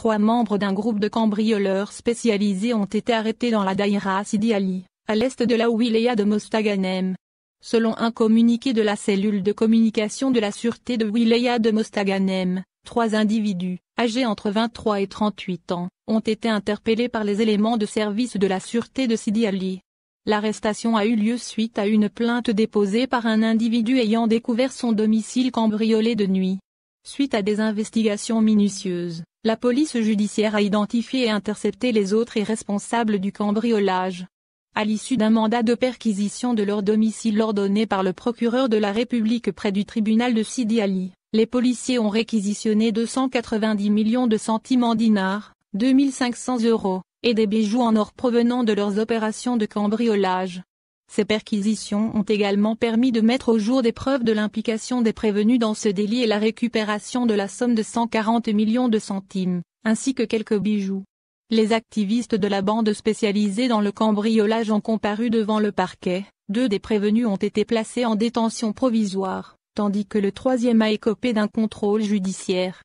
Trois membres d'un groupe de cambrioleurs spécialisés ont été arrêtés dans la Daïra Sidi Ali, à l'est de la wilaya de Mostaganem. Selon un communiqué de la cellule de communication de la sûreté de wilaya de Mostaganem, trois individus, âgés entre 23 et 38 ans, ont été interpellés par les éléments de service de la sûreté de Sidi Ali. L'arrestation a eu lieu suite à une plainte déposée par un individu ayant découvert son domicile cambriolé de nuit. Suite à des investigations minutieuses, la police judiciaire a identifié et intercepté les autres irresponsables responsables du cambriolage. À l'issue d'un mandat de perquisition de leur domicile ordonné par le procureur de la République près du tribunal de Sidi Ali, les policiers ont réquisitionné 290 millions de centimes en dinars, 2500 euros, et des bijoux en or provenant de leurs opérations de cambriolage. Ces perquisitions ont également permis de mettre au jour des preuves de l'implication des prévenus dans ce délit et la récupération de la somme de 140 millions de centimes, ainsi que quelques bijoux. Les activistes de la bande spécialisée dans le cambriolage ont comparu devant le parquet, deux des prévenus ont été placés en détention provisoire, tandis que le troisième a écopé d'un contrôle judiciaire.